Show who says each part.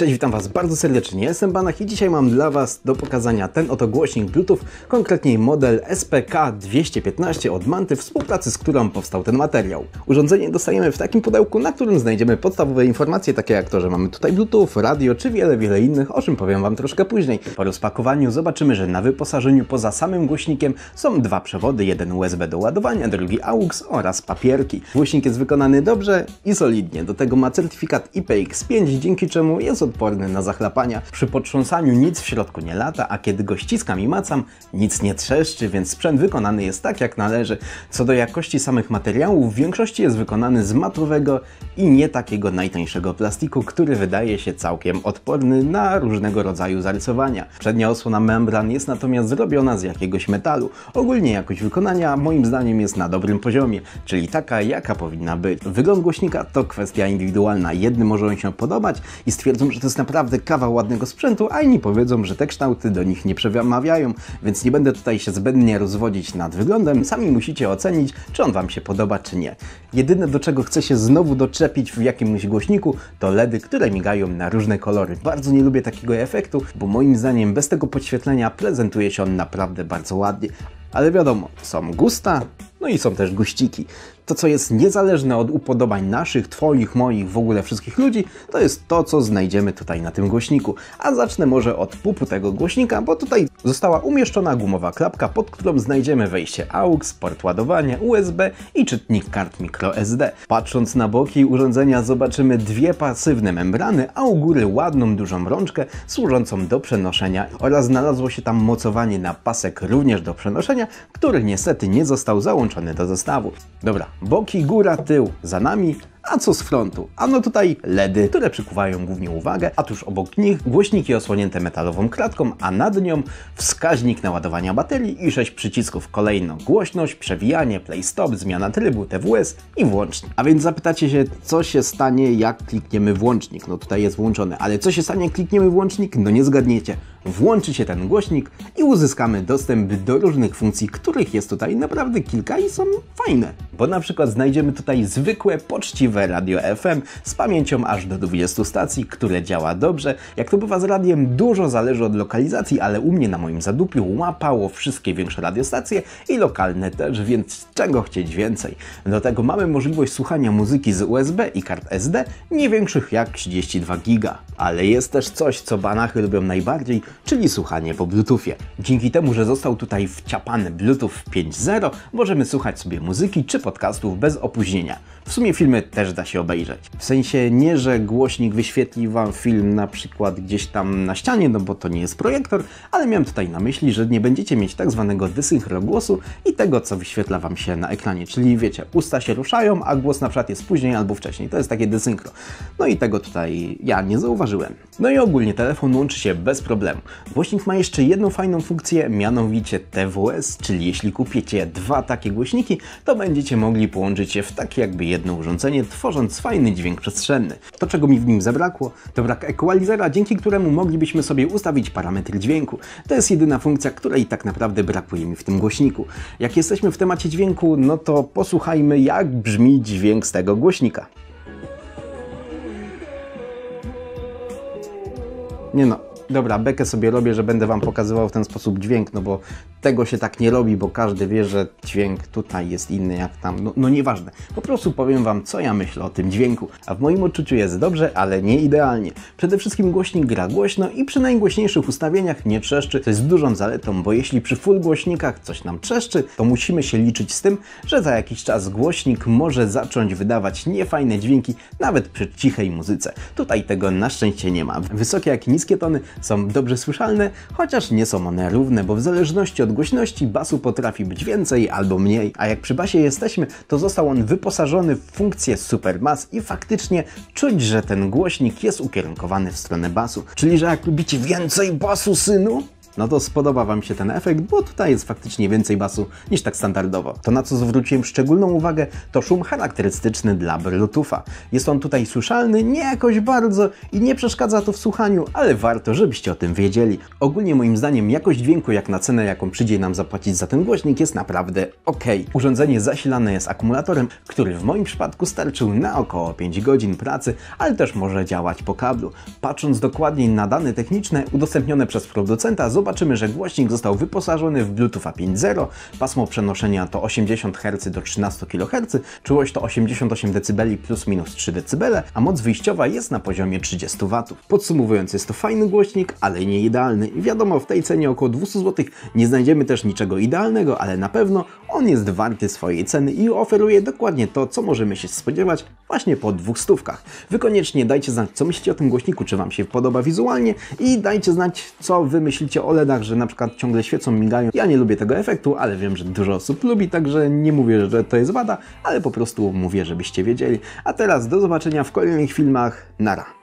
Speaker 1: Cześć, witam Was bardzo serdecznie, jestem Banach i dzisiaj mam dla Was do pokazania ten oto głośnik Bluetooth, konkretniej model SPK215 od Manty, w współpracy z którą powstał ten materiał. Urządzenie dostajemy w takim pudełku, na którym znajdziemy podstawowe informacje, takie jak to, że mamy tutaj Bluetooth, radio czy wiele, wiele innych, o czym powiem Wam troszkę później. Po rozpakowaniu zobaczymy, że na wyposażeniu poza samym głośnikiem są dwa przewody, jeden USB do ładowania, drugi AUX oraz papierki. Głośnik jest wykonany dobrze i solidnie, do tego ma certyfikat IPX5, dzięki czemu jest od odporny na zachlapania. Przy potrząsaniu nic w środku nie lata, a kiedy go ściskam i macam, nic nie trzeszczy, więc sprzęt wykonany jest tak jak należy. Co do jakości samych materiałów, w większości jest wykonany z matowego i nie takiego najtańszego plastiku, który wydaje się całkiem odporny na różnego rodzaju zarysowania. Przednia osłona membran jest natomiast zrobiona z jakiegoś metalu. Ogólnie jakość wykonania moim zdaniem jest na dobrym poziomie, czyli taka jaka powinna być. Wygląd głośnika to kwestia indywidualna. Jednym może on się podobać i stwierdzą, że że to jest naprawdę kawał ładnego sprzętu, a inni powiedzą, że te kształty do nich nie przemawiają, więc nie będę tutaj się zbędnie rozwodzić nad wyglądem, sami musicie ocenić, czy on Wam się podoba, czy nie. Jedyne do czego chcę się znowu doczepić w jakimś głośniku, to LEDy, które migają na różne kolory. Bardzo nie lubię takiego efektu, bo moim zdaniem bez tego podświetlenia prezentuje się on naprawdę bardzo ładnie. Ale wiadomo, są gusta, no i są też guściki. To, co jest niezależne od upodobań naszych, twoich, moich, w ogóle wszystkich ludzi, to jest to, co znajdziemy tutaj na tym głośniku. A zacznę może od pupu tego głośnika, bo tutaj została umieszczona gumowa klapka, pod którą znajdziemy wejście AUX, port ładowania, USB i czytnik kart microSD. Patrząc na boki urządzenia zobaczymy dwie pasywne membrany, a u góry ładną dużą rączkę służącą do przenoszenia oraz znalazło się tam mocowanie na pasek również do przenoszenia, który niestety nie został załączony do zestawu. Dobra, boki, góra, tył, za nami, a co z frontu? a no tutaj LEDy, które przykuwają głównie uwagę, a tuż obok nich głośniki osłonięte metalową kratką, a nad nią wskaźnik naładowania baterii i sześć przycisków kolejno głośność, przewijanie, play stop, zmiana trybu, TWS i włącznik. A więc zapytacie się, co się stanie jak klikniemy włącznik? No tutaj jest włączony, ale co się stanie jak klikniemy włącznik? No nie zgadniecie włączy się ten głośnik i uzyskamy dostęp do różnych funkcji, których jest tutaj naprawdę kilka i są fajne. Bo na przykład znajdziemy tutaj zwykłe, poczciwe radio FM z pamięcią aż do 20 stacji, które działa dobrze. Jak to bywa z radiem, dużo zależy od lokalizacji, ale u mnie na moim zadupiu łapało wszystkie większe radiostacje i lokalne też, więc czego chcieć więcej. Do tego mamy możliwość słuchania muzyki z USB i kart SD, nie większych jak 32 giga. Ale jest też coś, co banachy lubią najbardziej, czyli słuchanie po Bluetoothie. Dzięki temu, że został tutaj wciapany Bluetooth 5.0, możemy słuchać sobie muzyki czy podcastów bez opóźnienia. W sumie filmy też da się obejrzeć. W sensie nie, że głośnik wyświetli Wam film na przykład gdzieś tam na ścianie, no bo to nie jest projektor, ale miałem tutaj na myśli, że nie będziecie mieć tak zwanego dysynchrogłosu głosu i tego, co wyświetla Wam się na ekranie. Czyli wiecie, usta się ruszają, a głos na przykład jest później albo wcześniej. To jest takie dysynkro. No i tego tutaj ja nie zauważyłem. No i ogólnie telefon łączy się bez problemu. Głośnik ma jeszcze jedną fajną funkcję, mianowicie TWS, czyli jeśli kupicie dwa takie głośniki, to będziecie mogli połączyć je w takie jakby jedno urządzenie, tworząc fajny dźwięk przestrzenny. To czego mi w nim zabrakło, to brak equalizera, dzięki któremu moglibyśmy sobie ustawić parametry dźwięku. To jest jedyna funkcja, której tak naprawdę brakuje mi w tym głośniku. Jak jesteśmy w temacie dźwięku, no to posłuchajmy jak brzmi dźwięk z tego głośnika. Nie no, Dobra, bekę sobie robię, że będę Wam pokazywał w ten sposób dźwięk, no bo tego się tak nie robi, bo każdy wie, że dźwięk tutaj jest inny jak tam. No, no nieważne. Po prostu powiem Wam, co ja myślę o tym dźwięku. A w moim odczuciu jest dobrze, ale nie idealnie. Przede wszystkim głośnik gra głośno i przy najgłośniejszych ustawieniach nie trzeszczy, co jest dużą zaletą, bo jeśli przy full głośnikach coś nam trzeszczy, to musimy się liczyć z tym, że za jakiś czas głośnik może zacząć wydawać niefajne dźwięki, nawet przy cichej muzyce. Tutaj tego na szczęście nie ma. Wysokie jak i niskie tony są dobrze słyszalne, chociaż nie są one równe, bo w zależności od od głośności basu potrafi być więcej albo mniej, a jak przy basie jesteśmy, to został on wyposażony w funkcję superbas i faktycznie czuć, że ten głośnik jest ukierunkowany w stronę basu. Czyli, że jak lubicie więcej basu, synu, no to spodoba Wam się ten efekt, bo tutaj jest faktycznie więcej basu niż tak standardowo. To na co zwróciłem szczególną uwagę to szum charakterystyczny dla Bluetootha. Jest on tutaj słyszalny nie jakoś bardzo i nie przeszkadza to w słuchaniu, ale warto, żebyście o tym wiedzieli. Ogólnie moim zdaniem jakość dźwięku jak na cenę jaką przyjdzie nam zapłacić za ten głośnik jest naprawdę ok. Urządzenie zasilane jest akumulatorem, który w moim przypadku starczył na około 5 godzin pracy, ale też może działać po kablu. Patrząc dokładniej na dane techniczne udostępnione przez producenta, zobaczymy, że głośnik został wyposażony w a 5.0, pasmo przenoszenia to 80 Hz do 13 kHz, czułość to 88 dB plus minus 3 dB, a moc wyjściowa jest na poziomie 30 W. Podsumowując, jest to fajny głośnik, ale nie idealny. Wiadomo, w tej cenie około 200 zł nie znajdziemy też niczego idealnego, ale na pewno on jest warty swojej ceny i oferuje dokładnie to, co możemy się spodziewać właśnie po dwóch stówkach. Wy koniecznie dajcie znać, co myślicie o tym głośniku, czy Wam się podoba wizualnie i dajcie znać, co Wy myślicie o LEDach, że na przykład ciągle świecą, migają. Ja nie lubię tego efektu, ale wiem, że dużo osób lubi, także nie mówię, że to jest wada, ale po prostu mówię, żebyście wiedzieli. A teraz do zobaczenia w kolejnych filmach. Nara!